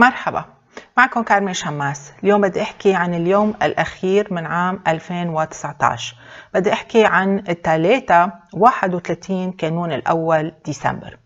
مرحبا معكم كارمي شماس اليوم بدي احكي عن اليوم الاخير من عام 2019 بدي احكي عن الثلاثة 31 كانون الاول ديسمبر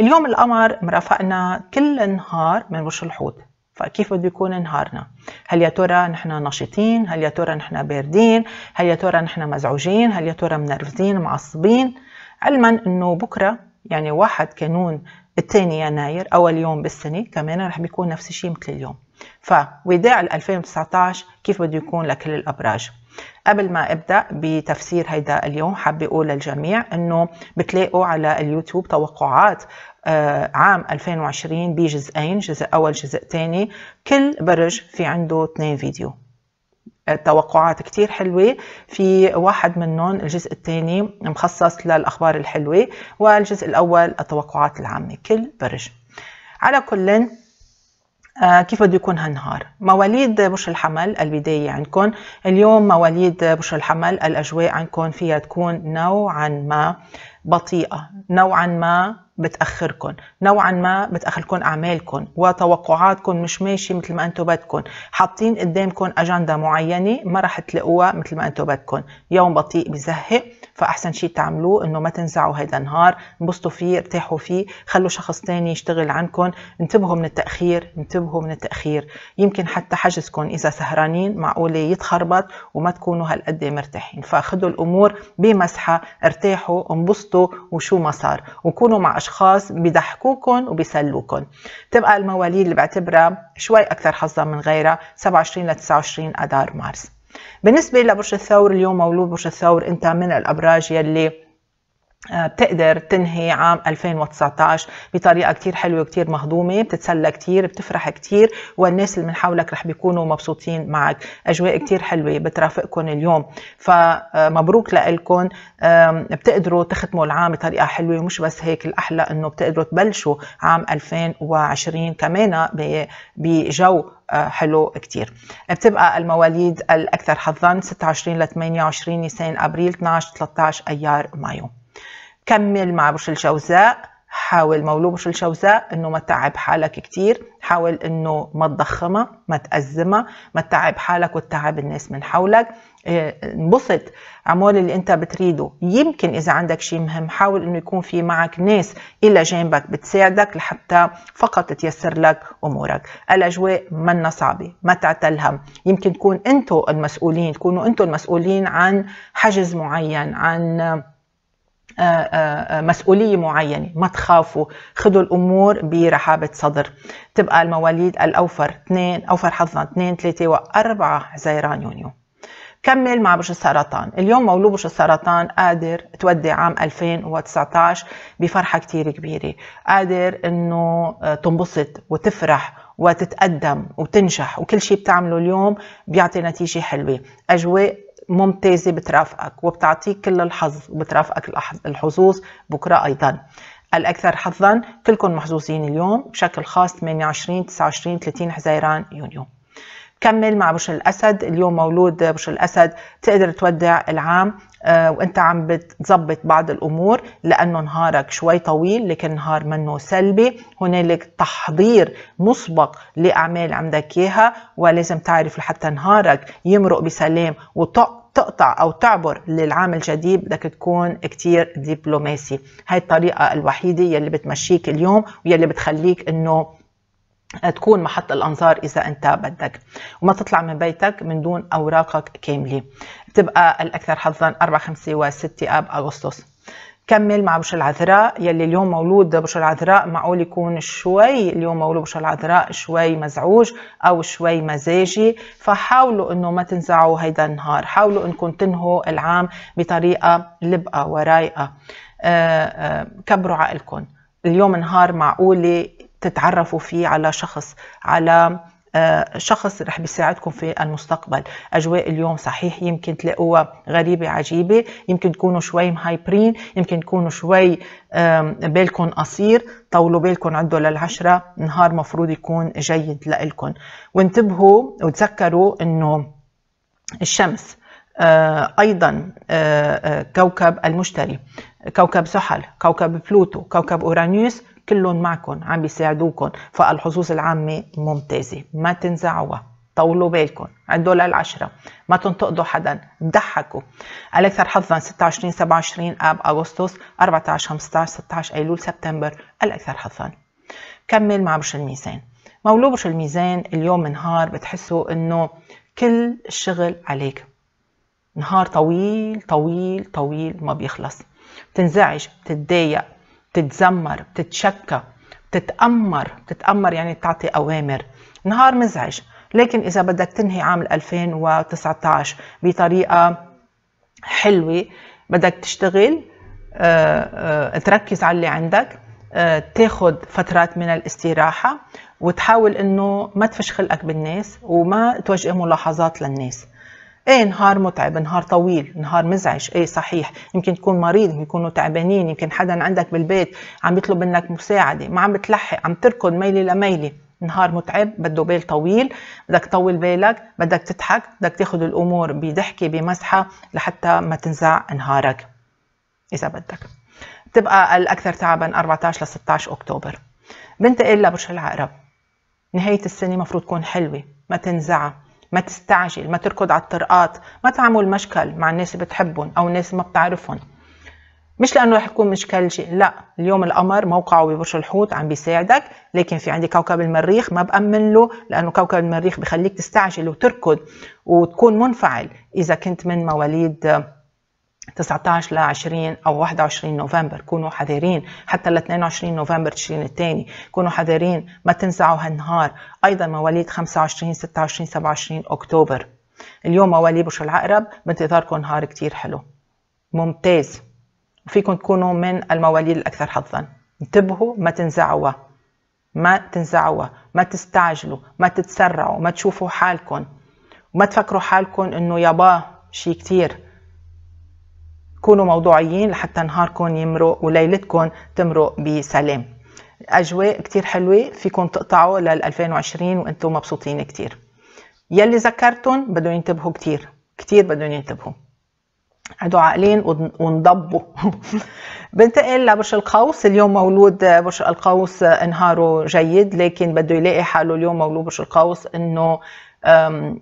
اليوم القمر مرافقنا كل النهار من وش الحوت فكيف بده يكون نهارنا هل يا ترى نحن نشيطين هل يا ترى نحن باردين هل يا ترى نحن مزعوجين هل يا ترى منرفزين معصبين علما انه بكره يعني 1 كانون الثاني يناير اول يوم بالسنه كمان رح بيكون نفس الشيء مثل اليوم فوداع 2019 كيف بده يكون لكل الابراج قبل ما ابدا بتفسير هيدا اليوم حابه اقول للجميع انه بتلاقوا على اليوتيوب توقعات آه، عام 2020 بجزئين جزء اول جزء ثاني كل برج في عنده اثنين فيديو توقعات كتير حلوة في واحد منهم الجزء الثاني مخصص للأخبار الحلوة والجزء الأول التوقعات العامة كل برج على كل آه، كيف بده يكون هالنهار مواليد بشر الحمل البداية عندكم اليوم مواليد بشر الحمل الأجواء عندكم فيها تكون نوعا ما بطيئة نوعا ما بتأخركم نوعا ما بتأخركم أعمالكم وتوقعاتكم مش ماشي مثل ما أنتم بدكم حاطين قدامكم أجندة معينة ما رح تلاقوها مثل ما أنتم بدكم يوم بطيء بزهق فاحسن شيء تعملوه انه ما تنزعوا هذا النهار انبسطوا فيه ارتاحوا فيه خلوا شخص تاني يشتغل عنكم انتبهوا من التاخير انتبهوا من التاخير يمكن حتى حجزكم اذا سهرانين معقوله يتخربط وما تكونوا هالقد مرتاحين فخذوا الامور بمسحه ارتاحوا انبسطوا وشو ما صار وكونوا مع اشخاص بيضحكوكم وبيسلوكم تبقى المواليد اللي بعتبرها شوي اكثر حظا من غيرها 27 ل 29 اذار مارس بالنسبة لبرج الثور اليوم مولود برج الثور انت من الابراج يلي آه، بتقدر تنهي عام 2019 بطريقه كتير حلوه وكتير مهضومه بتتسلى كتير بتفرح كتير والناس اللي من حولك رح بيكونوا مبسوطين معك اجواء كتير حلوه بترافقكم اليوم فمبروك لكم بتقدروا تختموا العام بطريقه حلوه ومش بس هيك الاحلى انه بتقدروا تبلشوا عام 2020 كمان بجو آه، حلو كتير بتبقى المواليد الأكثر حظا 26 ل 28 نيسان أبريل 12 13 أيار مايو كمل مع برج الجوزاء حاول مولو برج الجوزاء انه ما تتعب حالك كثير حاول انه ما تضخمها ما تأزمها ما تتعب حالك وتتعب الناس من حولك آه، انبسط عمول اللي انت بتريده يمكن اذا عندك شيء مهم حاول انه يكون في معك ناس الى جانبك بتساعدك لحتى فقط تيسر لك امورك الاجواء منا صعبه ما تعتلهم يمكن تكون انتم المسؤولين تكونوا انتم المسؤولين عن حجز معين عن آه، آه، آه، مسؤوليه معينه ما تخافوا خذوا الامور برحابه صدر تبقى المواليد الاوفر 2 اوفر حظا 2 3 و4 حزيران يونيو كمل مع برج السرطان اليوم مولود برج السرطان قادر تودي عام 2019 بفرحة كتير كبيرة قادر انه تنبسط وتفرح وتتقدم وتنجح وكل شيء بتعمله اليوم بيعطي نتيجة حلوة أجواء ممتازة بترافقك وبتعطيك كل الحظ وبترافقك الحظوظ بكرة أيضا الأكثر حظا كلكم محظوظين اليوم بشكل خاص 28 29 30 حزيران يونيو كمل مع بشر الأسد اليوم مولود بشر الأسد تقدر تودع العام آه، وانت عم بتظبط بعض الامور لانه نهارك شوي طويل لكن نهار منه سلبي هنالك تحضير مسبق لاعمال عندك اياها ولازم تعرف لحتى نهارك يمرق بسلام وتق تقطع أو تعبر للعام الجديد بدك تكون كتير دبلوماسي هاي الطريقة الوحيدة يلي بتمشيك اليوم ويلي بتخليك أنه تكون محط الانظار اذا انت بدك وما تطلع من بيتك من دون اوراقك كامله بتبقى الاكثر حظا 4 5 و6 اب اغسطس كمل مع بشر العذراء يلي اليوم مولود بشر العذراء معقول يكون شوي اليوم مولود بشر العذراء شوي مزعوج او شوي مزاجي فحاولوا انه ما تنزعوا هيدا النهار حاولوا انكم تنهوا العام بطريقه لبقه ورايقه آه، آه، كبروا عقلكم اليوم نهار معقول تتعرفوا فيه على شخص على آه، شخص رح بيساعدكم في المستقبل أجواء اليوم صحيح يمكن تلاقوها غريبة عجيبة يمكن تكونوا شوي مهايبرين يمكن تكونوا شوي بالكم قصير طولوا بالكم عدوا للعشرة نهار مفروض يكون جيد لإلكم وانتبهوا وتذكروا أنه الشمس آه، أيضا آه، كوكب المشتري كوكب زحل كوكب بلوتو كوكب أورانيوس كلهم معكم عم بيساعدوكم فالحظوظ العامة ممتازة ما تنزعوها طولوا بالكم عدوا للعشرة ما تنتقدوا حدا ضحكوا الأكثر حظا 26 27 آب أغسطس 14 15 16 أيلول سبتمبر الأكثر حظا كمل مع برج الميزان مولود برج الميزان اليوم نهار بتحسوا انه كل الشغل عليك نهار طويل طويل طويل ما بيخلص بتنزعج بتتضايق بتتذمر بتتشكى بتتأمر بتتأمر يعني بتعطي أوامر نهار مزعج لكن إذا بدك تنهي عام 2019 بطريقة حلوة بدك تشتغل آه، آه، تركز على اللي عندك آه، تاخذ فترات من الاستراحة وتحاول انه ما تفشخلك بالناس وما توجه ملاحظات للناس ايه نهار متعب نهار طويل نهار مزعج ايه صحيح يمكن تكون مريض يكونوا تعبانين يمكن حدا عندك بالبيت عم يطلب منك مساعده ما عم بتلحق عم تركض ميلي لميلي نهار متعب بده بال طويل بدك تطول بالك بدك تضحك بدك تاخذ الامور بضحكه بمسحه لحتى ما تنزع نهارك اذا بدك بتبقى الاكثر تعبا 14 ل 16 اكتوبر بنتقل لبرج العقرب نهايه السنه مفروض تكون حلوه ما تنزعها ما تستعجل ما تركض على الطرقات ما تعمل مشكل مع الناس اللي بتحبهم او الناس ما بتعرفهم مش لانه رح يكون مشكلجي لا اليوم القمر موقعه ببرج الحوت عم بيساعدك لكن في عندي كوكب المريخ ما بامن له لانه كوكب المريخ بخليك تستعجل وتركض وتكون منفعل اذا كنت من مواليد 19 ل 20 او 21 نوفمبر كونوا حذرين حتى ل 22 نوفمبر تشرين الثاني كونوا حذرين ما تنزعوا هالنهار ايضا مواليد 25 26 27 اكتوبر اليوم مواليد برج العقرب بانتظاركم نهار كتير حلو ممتاز وفيكم تكونوا من المواليد الاكثر حظا انتبهوا ما تنزعوا ما تنزعوا ما تستعجلوا ما تتسرعوا ما تشوفوا حالكم وما تفكروا حالكم انه يابا شي كتير كونوا موضوعيين لحتى نهاركم يمرق وليلتكم تمرق بسلام اجواء كتير حلوه فيكم تقطعوا لل 2020 وانتم مبسوطين كتير يلي ذكرتهم بدهم ينتبهوا كتير كتير بدهم ينتبهوا عدوا عاقلين وانضبوا بنتقل لبرج القوس اليوم مولود برج القوس نهاره جيد لكن بده يلاقي حاله اليوم مولود برج القوس انه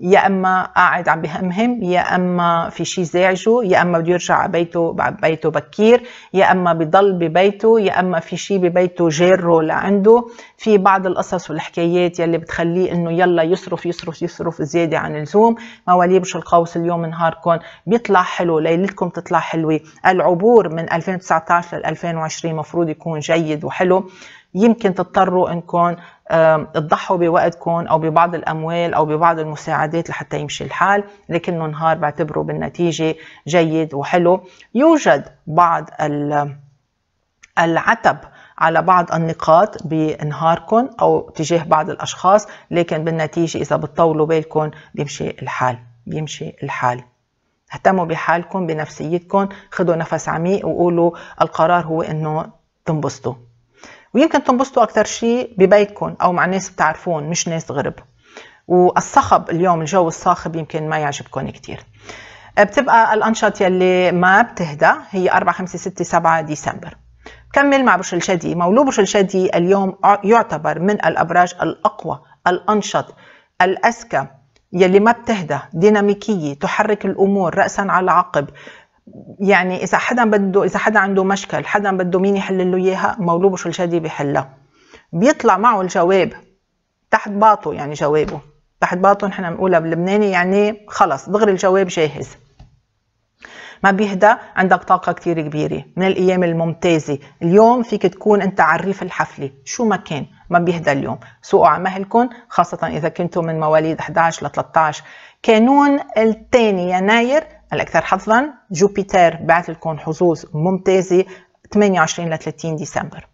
يا اما قاعد عم بهمهم يا اما في شيء زعجه يا اما بده يرجع على بيته بيته بكير يا اما بضل ببيته يا اما في شيء ببيته جاره لعنده في بعض القصص والحكايات يلي بتخليه انه يلا يصرف يصرف يصرف زياده عن اللزوم مواليبش القوس اليوم نهاركم بيطلع حلو ليلتكم تطلع حلوه العبور من 2019 لل 2020 مفروض يكون جيد وحلو يمكن تضطروا انكم تضحوا بوقتكم او ببعض الاموال او ببعض المساعدات لحتى يمشي الحال لكنه نهار بعتبره بالنتيجه جيد وحلو يوجد بعض العتب على بعض النقاط بنهاركم او تجاه بعض الاشخاص لكن بالنتيجه اذا بتطولوا بالكم بيمشي الحال بيمشي الحال اهتموا بحالكم بنفسيتكم خذوا نفس عميق وقولوا القرار هو انه تنبسطوا ويمكن تنبسطوا أكثر شيء ببيتكم أو مع ناس بتعرفون مش ناس غرب والصخب اليوم الجو الصاخب يمكن ما يعجبكم كثير بتبقى الأنشط يلي ما بتهدى هي 4 5 6 7 ديسمبر كمل مع برج الشدي مولود برج الشدي اليوم يعتبر من الأبراج الأقوى الأنشط الأذكى يلي ما بتهدى ديناميكية تحرك الأمور رأسا على عقب يعني اذا حدا بده اذا حدا عنده مشكل حدا بده مين يحل له اياها مولوب شو الشادي بيحلها بيطلع معه الجواب تحت باطه يعني جوابه تحت باطه نحن بنقولها باللبناني يعني خلص دغري الجواب جاهز ما بيهدى عندك طاقة كثير كبيرة من الأيام الممتازة اليوم فيك تكون أنت عريف الحفلة شو ما كان ما بيهدى اليوم سوقوا على مهلكم خاصة إذا كنتم من مواليد 11 ل 13 كانون الثاني يناير الأكثر حظا جوبيتر بعث لكم حظوظ ممتازة 28 ل 30 ديسمبر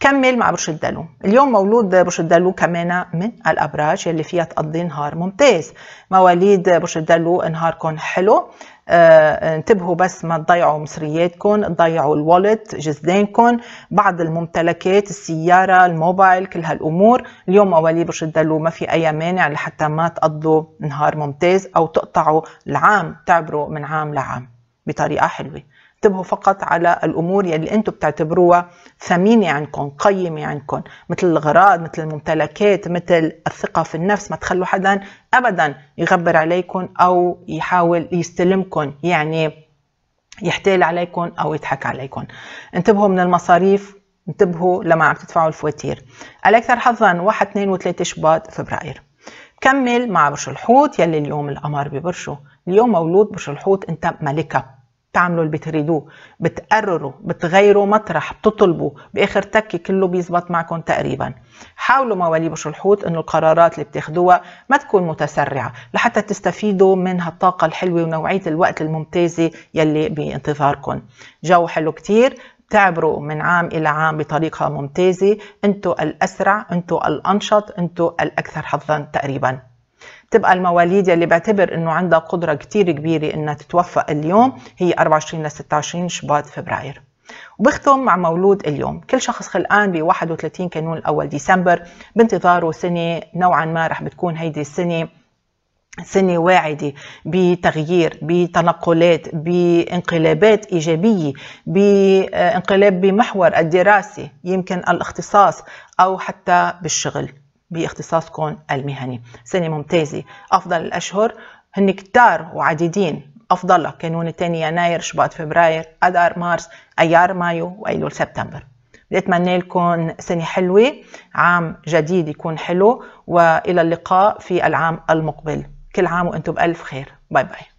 كمل مع برج الدلو اليوم مولود برج الدلو كمان من الابراج يلي فيها تقضي نهار ممتاز مواليد برج الدلو نهاركم حلو آه، انتبهوا بس ما تضيعوا مصرياتكم تضيعوا الوالت جزدانكم بعض الممتلكات السيارة الموبايل كل هالأمور اليوم أولي باش الدلو ما في أي مانع لحتى ما تقضوا نهار ممتاز أو تقطعوا العام تعبروا من عام لعام بطريقة حلوة انتبهوا فقط على الامور يلي انتم بتعتبروها ثمينه عندكم قيمه عندكم مثل الغراض مثل الممتلكات مثل الثقه في النفس ما تخلوا حدا ابدا يغبر عليكم او يحاول يستلمكم يعني يحتال عليكم او يضحك عليكم انتبهوا من المصاريف انتبهوا لما عم تدفعوا الفواتير الاكثر حظا 1 2 و3 شباط فبراير كمل مع برج الحوت يلي اليوم القمر ببرجه، اليوم مولود برج الحوت انت ملكه بتعملوا اللي بتريدوه بتقرروا بتغيروا مطرح بتطلبوا باخر تكه كله بيزبط معكم تقريبا حاولوا مواليب الحوت انه القرارات اللي بتاخدوها ما تكون متسرعه لحتى تستفيدوا من هالطاقه الحلوه ونوعيه الوقت الممتازه يلي بانتظاركم جو حلو كتير بتعبروا من عام إلى عام بطريقة ممتازة انتم الأسرع انتم الأنشط انتم الأكثر حظا تقريباً تبقى المواليد يلي بعتبر انه عندها قدره كثير كبيره انها تتوفق اليوم هي 24 ل 26 شباط فبراير وبختم مع مولود اليوم كل شخص خلقان ب 31 كانون الاول ديسمبر بانتظاره سنه نوعا ما رح بتكون هيدي السنه سنة واعدة بتغيير بتنقلات بانقلابات إيجابية بانقلاب آه، بمحور الدراسة يمكن الاختصاص أو حتى بالشغل باختصاصكم المهني سنة ممتازة أفضل الأشهر هن كتار وعديدين أفضلها كانون الثاني يناير شباط فبراير أدار مارس أيار مايو وأيلول سبتمبر بتمنى لكم سنة حلوة عام جديد يكون حلو وإلى اللقاء في العام المقبل كل عام وأنتم بألف خير باي باي